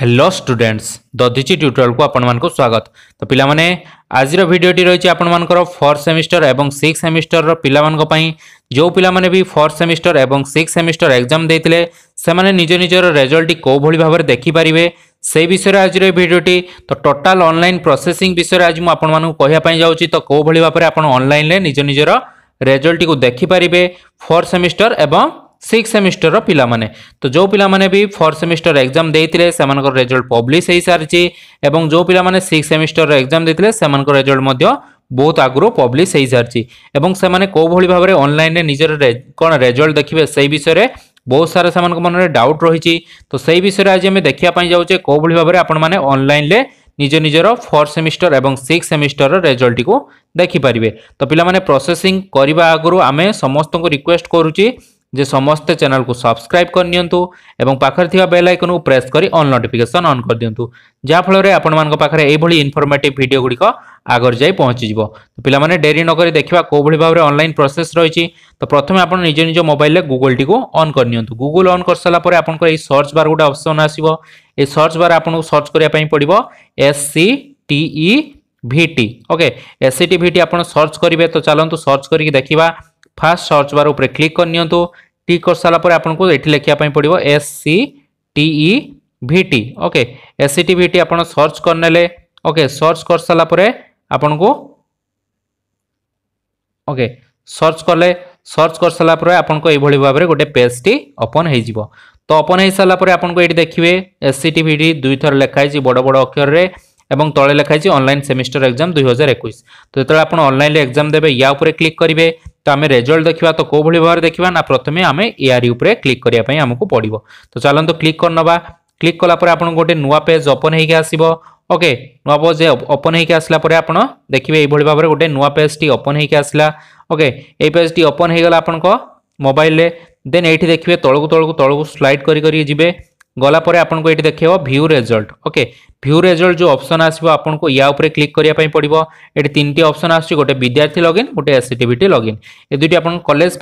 hello students Dadhichi tutorial को आपण स्वागत तो पाने आज भिडटी रही है आपण फर्स्ट सेमिस्टर और सिक्स सेमिस्टर पाई जो पाने भी फर्स्ट सेमिस्टर और सिक्स सेमिस्टर एग्जाम से देते निज निजर रेजल्ट कौली भाव में देखिपारे से विषय तो आज भिडटी तो टोटाल अनल प्रोसेंग विषय आज मुझे कहना चाहिए तो कौली भाव में आपल निज निजर रेजल्ट देखिपारे फोर्थ सेमिस्टर एवं ସିକ୍ସ ସେମିଷ୍ଟରର ପିଲାମାନେ ତ ଯେଉଁ ପିଲାମାନେ ବି ଫୋର୍ଥ ସେମିଷ୍ଟର ଏକ୍ଜାମ୍ ଦେଇଥିଲେ ସେମାନଙ୍କର ରେଜଲ୍ଟ ପବ୍ଲିଶ ହୋଇସାରିଛି ଏବଂ ଯେଉଁ ପିଲାମାନେ ସିକ୍ସ ସେମିଷ୍ଟରର ଏକ୍ଜାମ୍ ଦେଇଥିଲେ ସେମାନଙ୍କର ରେଜଲ୍ଟ ମଧ୍ୟ ବହୁତ ଆଗରୁ ପବ୍ଲିଶ ହୋଇସାରିଛି ଏବଂ ସେମାନେ କେଉଁଭଳି ଭାବରେ ଅନଲାଇନ୍ରେ ନିଜର କ'ଣ ରେଜଲ୍ଟ ଦେଖିବେ ସେଇ ବିଷୟରେ ବହୁତ ସାରା ସେମାନଙ୍କ ମନରେ ଡାଉଟ୍ ରହିଛି ତ ସେଇ ବିଷୟରେ ଆଜି ଆମେ ଦେଖିବା ପାଇଁ ଯାଉଛେ କେଉଁଭଳି ଭାବରେ ଆପଣମାନେ ଅନଲାଇନ୍ରେ ନିଜ ନିଜର ଫୋର୍ଥ ସେମିଷ୍ଟର ଏବଂ ସିକ୍ସ ସେମିଷ୍ଟରର ରେଜଲ୍ଟଟିକୁ ଦେଖିପାରିବେ ତ ପିଲାମାନେ ପ୍ରୋସେସିଂ କରିବା ଆଗରୁ ଆମେ ସମସ୍ତଙ୍କୁ ରିକ୍ୱେଷ୍ଟ କରୁଛି ଯେ ସମସ୍ତେ ଚ୍ୟାନେଲକୁ ସବସ୍କ୍ରାଇବ୍ କରିନିଅନ୍ତୁ ଏବଂ ପାଖରେ ଥିବା ବେଲ୍ ଆଇକନ୍କୁ ପ୍ରେସ୍ କରି ଅଲ୍ ନୋଟିଫିକେସନ୍ ଅନ୍ କରିଦିଅନ୍ତୁ ଯାହାଫଳରେ ଆପଣମାନଙ୍କ ପାଖରେ ଏଇଭଳି ଇନଫର୍ମେଟିଭ୍ ଭିଡ଼ିଓ ଗୁଡ଼ିକ ଆଗରେ ଯାଇ ପହଞ୍ଚିଯିବ ପିଲାମାନେ ଡେରି ନକରି ଦେଖିବା କେଉଁଭଳି ଭାବରେ ଅନଲାଇନ୍ ପ୍ରୋସେସ୍ ରହିଛି ତ ପ୍ରଥମେ ଆପଣ ନିଜ ନିଜ ମୋବାଇଲରେ ଗୁଗୁଲ୍ଟିକୁ ଅନ୍ କରିନିଅନ୍ତୁ ଗୁଗୁଲ୍ ଅନ୍ କରିସାରିଲା ପରେ ଆପଣଙ୍କର ଏଇ ସର୍ଚ୍ଚ ବାର୍ ଗୋଟେ ଅପସନ୍ ଆସିବ ଏଇ ସର୍ଚ୍ଚ ବାର୍ ଆପଣଙ୍କୁ ସର୍ଚ୍ଚ କରିବା ପାଇଁ ପଡ଼ିବ ଏସ୍ ସି ଟି ଇ ভিটি ওকে এসিটি ভিটি আপনার সর্চ করবে তো চলতু সর্চ করি দেখা ফার্স্ট ସର୍ଚ୍ଚ ବାର୍ ଉପରେ କ୍ଲିକ୍ କରିନିଅନ୍ତୁ ଟି କରିସାରିଲା ପରେ ଆପଣଙ୍କୁ ଏଠି ଲେଖିବା ପାଇଁ ପଡ଼ିବ S C T E V T okay S C T V T ଆପଣ ସର୍ଚ୍ଚ କରିନେଲେ ଓକେ ସର୍ଚ୍ଚ କରିସାରିଲା ପରେ ଆପଣଙ୍କୁ ଓକେ ସର୍ଚ୍ଚ କଲେ ସର୍ଚ୍ଚ କରିସାରିଲା ପରେ ଆପଣଙ୍କୁ ଏଇଭଳି ଭାବରେ ଗୋଟେ ପେଜ୍ଟି ଓପନ୍ ହୋଇଯିବ ତ ଓପନ୍ ହୋଇସାରିଲା ପରେ ଆପଣଙ୍କୁ ଏଇଠି ଦେଖିବେ ଏସ୍ ସି ଟି ଭି ଟି ଦୁଇଥର ଲେଖା ହେଇଛି ବଡ଼ ବଡ଼ ଅକ୍ଷରରେ এবং তলে লেখা হয়েছে অনলাইন সেমিস্টার এক্সাম দুই হাজার একুশ তো যেতবে আপনার অনলাইনে এক্সাম দেবে ইয়া উপরে ক্লিক করবে तो आम रेजल्ट देखा तो कौ भाव में देखा ना प्रथम आम एआर क्लिक करने आमको पड़ो तो चलत क्लिक कर नवा क्लिक कलापर आप गोटे नुआ पेज ओपन हो ओके नुआ पेज ओपन होसलापर आप देखिए यही भाव में गोटे नुआ पेजटी ओपन होसला ओके ये पेजटी ओपन होगला आपण मोबाइल देन ये देखिए तौक तौक तौक स्लाइड कर गलापर आपको ये देखो view result okay view result जो अप्सन आसो आपको या क्लिक करने पड़ो ये तीन टी अप्सन आस गोटे विद्यार्थी लगइन गोटे एससीटीवीटी लगइन ए दुईट आप कलेज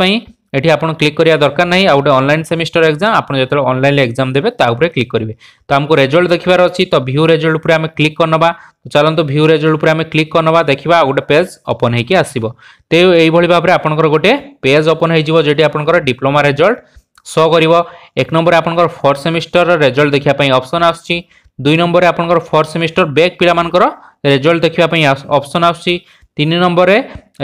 ये आप क्लिक करने दरकार ना आ गए अनलाइन सेमिस्टर एक्जाम आप जो अनलाइन एग्जाम देवे क्लिक करेंगे तो आमको रेजल्ट देखार अच्छी तो भ्यू रेजल्ट पर आम क्लिक करना तो चलते भ्यू रेजल्ट पर आम क्लिक करना देखा गोटे पेज ओपन होकर आसो तो यही भाव में आपंकर गोटे पेज ओपन हो डिप्लोमा रेजल्ट ସୋ କରିବ ଏକ ନମ୍ବରରେ ଆପଣଙ୍କର ଫୋର୍ଥ ସେମିଷ୍ଟରର ରେଜଲ୍ଟ ଦେଖିବା ପାଇଁ ଅପସନ୍ ଆସୁଛି ଦୁଇ ନମ୍ବରରେ ଆପଣଙ୍କର ଫୋର୍ଥ ସେମିଷ୍ଟର ବ୍ୟାକ୍ ପିଲାମାନଙ୍କର ରେଜଲ୍ଟ ଦେଖିବା ପାଇଁ ଅପସନ୍ ଆସୁଛି ତିନି ନମ୍ବରରେ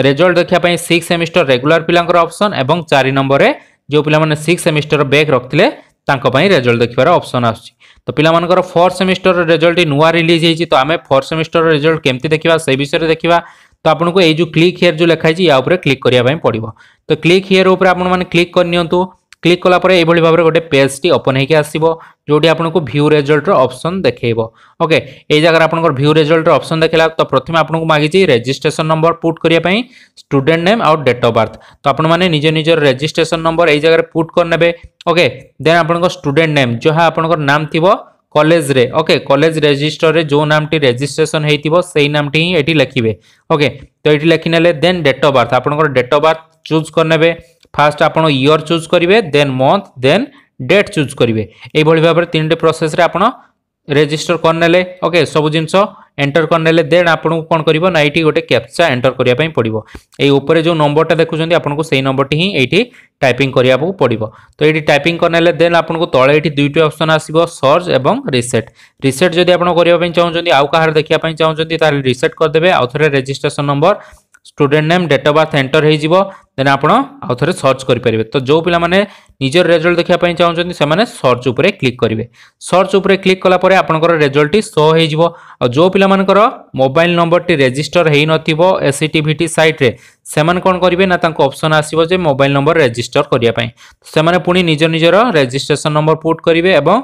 ରେଜଲ୍ଟ ଦେଖିବା ପାଇଁ ସିକ୍ସ ସେମିଷ୍ଟର ରେଗୁଲାର ପିଲାଙ୍କର ଅପସନ୍ ଏବଂ ଚାରି ନମ୍ବରରେ ଯେଉଁ ପିଲାମାନେ ସିକ୍ସ ସେମିଷ୍ଟର ବ୍ୟାକ୍ ରଖିଥିଲେ ତାଙ୍କ ପାଇଁ ରେଜଲ୍ଟ ଦେଖିବାର ଅପସନ୍ ଆସୁଛି ତ ପିଲାମାନଙ୍କର ଫୋର୍ଥ ସେମିଷ୍ଟରର ରେଜଲ୍ଟ ନୂଆ ରିଲିଜ୍ ହେଇଛି ତ ଆମେ ଫୋର୍ଥ ସେମିଷ୍ଟରର ରେଜଲ୍ଟ କେମିତି ଦେଖିବା ସେ ବିଷୟରେ ଦେଖିବା ତ ଆପଣଙ୍କୁ ଏଇ ଯେଉଁ କ୍ଲିକ୍ ହିୟର୍ ଯେଉଁ ଲେଖା ହେଇଛି ୟା ଉପରେ କ୍ଲିକ୍ କରିବା ପାଇଁ ପଡ଼ିବ ତ କ୍ଲିକ୍ ହିୟର୍ ଉପରେ ଆପଣମାନେ କ୍ଲିକ୍ କରିନିଅନ୍ତୁ ক্লিক কলাপরে এইভাবে ভাবে গোটে পেজটি ওপন হয়েকি আসব যেটি আপনার ভিউ রেজল্টর অপসন দেখাইব ওকে এই জায়গায় আপনার ভিউ রেজল্টর অপসন দেখাইলা তো প্রথমে আপনার মাগিছি রেজিষ্ট্রেসন নম্বর পুট করা স্টুডেন্ট নেম আউ ডেট অফ বার্থ তো আপনার নিজ নিজের রেজিষ্ট্রেসন নম্বর এই জায়গায় পুট করে নেবে ওকে দেন আপনার স্টুডেন্ট নেম যা আপনার নাম থাকবে कलेज रे ओके कलेज रेजिस्टर रे जो नाम टी रेजिस्ट्रेशन होइतिबो सेही नाम टी एठी लिखिबे ओके तो एठी लिखिनेले देन डेट ऑफ बर्थ आपनकर डेट ऑफ बर्थ चूज करनेबे ফার্স্ট আপনার ইয়র চুজ করবে then month then date choose করবে এইভাবে ভাবে তিনটি প্রসেসরে আপনার রেজিষ্টর করে ওকে সবু জিনিস এন্টর করে দেন আপনার কোণ করব না এইটি গোটে ক্যাপচা এন্টর করা পড়ব এই উপরে যে নম্বরটা দেখুছেন আপনার সেই নম্বরটি হি এইটি টাইপিং করা পড়ব তো এইটি টাইপিং করে দেন আপনার তলে এইটি দুইটি অপসন আসব সর্চ এবং রিসেট রিসেট যদি আপনার করা চাহুন আউ কাহার দেখা চাহুন তাহলে রিসেট করেদেবে আউথরে registration number student name date of birth enter হয়েଯିବ দেন ଆପଣ ଆଉ ଥରେ ସର୍ଚ୍ଚ କରିପାରିବେ ତ ଯେଉଁ ପିଲାମାନେ ନିଜର ରେଜଲ୍ଟ ଦେଖିବା ପାଇଁ ଚାହୁଁଛନ୍ତି ସେମାନେ ସର୍ଚ୍ଚ ଉପରେ କ୍ଲିକ୍ କରିବେ ସର୍ଚ୍ଚ ଉପରେ କ୍ଲିକ୍ କଲା ପରେ ଆପଣଙ୍କର ରେଜଲ୍ଟଟି ଶୋ ହେଇଯିବ ଆଉ ଯେଉଁ ପିଲାମାନଙ୍କର ମୋବାଇଲ ନମ୍ବରଟି ରେଜିଷ୍ଟର ହେଇନଥିବ ଏସ୍ ସି ଟିଭିଟି ସାଇଟ୍ରେ ସେମାନେ କ'ଣ କରିବେ ନା ତାଙ୍କୁ ଅପସନ୍ ଆସିବ ଯେ ମୋବାଇଲ ନମ୍ବର ରେଜିଷ୍ଟର କରିବା ପାଇଁ ସେମାନେ ପୁଣି ନିଜ ନିଜର ରେଜିଷ୍ଟ୍ରେସନ୍ ନମ୍ବର ପୁଟ୍ କରିବେ ଏବଂ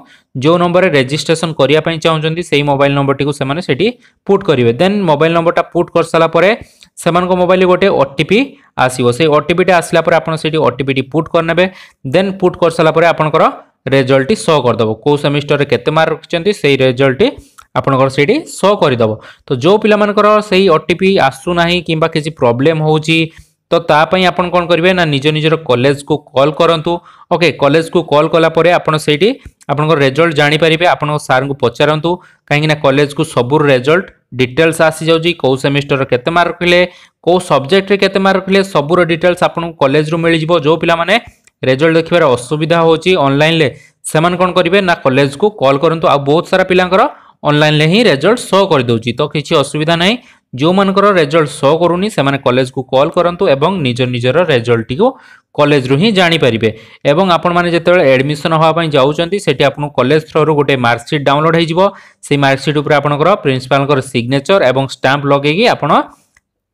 ଯେଉଁ ନମ୍ବରରେ ରେଜିଷ୍ଟ୍ରେସନ୍ କରିବା ପାଇଁ ଚାହୁଁଛନ୍ତି ସେଇ ମୋବାଇଲ ନମ୍ବରଟିକୁ ସେମାନେ ସେଠି ପୁଟ୍ କରିବେ ଦେନ୍ ମୋବାଇଲ ନମ୍ବରଟା ପୁଟ୍ କରିସାରିଲା ପରେ ସେମାନଙ୍କ ମୋବାଇଲରେ ଗୋଟେ ଓ ଟି ପି ଆସିବ ସେଇ ଓ ଟି ପିଟା ଆସିଲା ପରେ ଆପଣ ସେଇଠି ଓ ଟି ପିଟି ପୁଟ୍ କରିନେବେ ଦେନ୍ ପୁଟ୍ କରିସାରିଲା ପରେ ଆପଣଙ୍କର ରେଜଲ୍ଟଟି ଶୋ କରିଦେବ କେଉଁ ସେମିଷ୍ଟରରେ କେତେ ମାର୍କ ରଖିଛନ୍ତି ସେଇ ରେଜଲ୍ଟଟି ଆପଣଙ୍କର ସେଇଠି ଶୋ କରିଦେବ ତ ଯେଉଁ ପିଲାମାନଙ୍କର ସେଇ ଓ ଟି ପି ଆସୁନାହିଁ କିମ୍ବା କିଛି ପ୍ରୋବ୍ଲେମ୍ ହେଉଛି ତ ତା ପାଇଁ ଆପଣ କ'ଣ କରିବେ ନା ନିଜ ନିଜର କଲେଜକୁ କଲ୍ କରନ୍ତୁ ଓକେ କଲେଜକୁ କଲ୍ କଲା ପରେ ଆପଣ ସେଇଠି ଆପଣଙ୍କ ରେଜଲ୍ଟ ଜାଣିପାରିବେ ଆପଣଙ୍କ ସାର୍ଙ୍କୁ ପଚାରନ୍ତୁ କାହିଁକିନା କଲେଜକୁ ସବୁ ରେଜଲ୍ଟ ଡିଟେଲ୍ସ ଆସିଯାଉଛି କେଉଁ ସେମିଷ୍ଟରର କେତେ ମାର୍କ ଥିଲେ କେଉଁ ସବଜେକ୍ଟରେ କେତେ ମାର୍କ ଥିଲେ ସବୁର ଡିଟେଲ୍ସ ଆପଣଙ୍କୁ କଲେଜରୁ ମିଳିଯିବ ଯେଉଁ ପିଲାମାନେ ରେଜଲ୍ଟ ଦେଖିବାର ଅସୁବିଧା ହେଉଛି ଅନଲାଇନ୍ରେ ସେମାନେ କ'ଣ କରିବେ ନା କଲେଜକୁ କଲ୍ କରନ୍ତୁ ଆଉ ବହୁତ ସାରା ପିଲାଙ୍କର ଅନଲାଇନ୍ରେ ହିଁ ରେଜଲ୍ଟ ଶୋ କରିଦେଉଛି ତ କିଛି ଅସୁବିଧା ନାହିଁ ଯେଉଁମାନଙ୍କର ରେଜଲ୍ଟ ଶୋ କରୁନି ସେମାନେ କଲେଜକୁ କଲ୍ କରନ୍ତୁ ଏବଂ ନିଜ ନିଜର ରେଜଲ୍ଟଟିକୁ କଲେଜରୁ ହିଁ ଜାଣିପାରିବେ ଏବଂ ଆପଣମାନେ ଯେତେବେଳେ ଆଡ଼ମିସନ୍ ହେବା ପାଇଁ ଯାଉଛନ୍ତି ସେଠି ଆପଣଙ୍କୁ କଲେଜ ଥ୍ରୋରୁ ଗୋଟେ ମାର୍କସିଟ୍ ଡାଉନଲୋଡ଼୍ ହେଇଯିବ ସେଇ ମାର୍କସିଟ୍ ଉପରେ ଆପଣଙ୍କର ପ୍ରିନ୍ସିପାଲଙ୍କର ସିଗ୍ନେଚର୍ ଏବଂ ଷ୍ଟାମ୍ପ ଲଗେଇକି ଆପଣ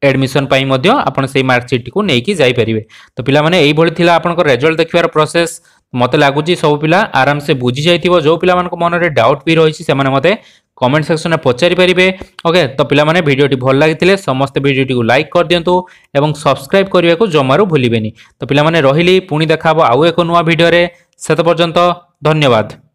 ଆଡ଼ମିସନ୍ ପାଇଁ ମଧ୍ୟ ଆପଣ ସେଇ ମାର୍କସିଟ୍ଟିକୁ ନେଇକି ଯାଇପାରିବେ ତ ପିଲାମାନେ ଏଇଭଳି ଥିଲା ଆପଣଙ୍କ ରେଜଲ୍ଟ ଦେଖିବାର ପ୍ରୋସେସ୍ ମୋତେ ଲାଗୁଛି ସବୁ ପିଲା ଆରାମସେ ବୁଝିଯାଇଥିବ ଯେଉଁ ପିଲାମାନଙ୍କ ମନରେ ଡାଉଟ୍ ବି ରହିଛି ସେମାନେ ମୋତେ কমেন্ট সেকশনে পচারিপারে ওকে তো পিলামানে ভিডিওটি ভাল লাগিলে সমস্তে ভিডিওটি লাইক করদিও এবং সবসক্রাইব করা জমারু ভুলবেনি তো পিলামানে রহিলি পুঁ দেখা হব আউ এক নূয়া ভিডিওরে সেত পর্যন্ত ধন্যবাদ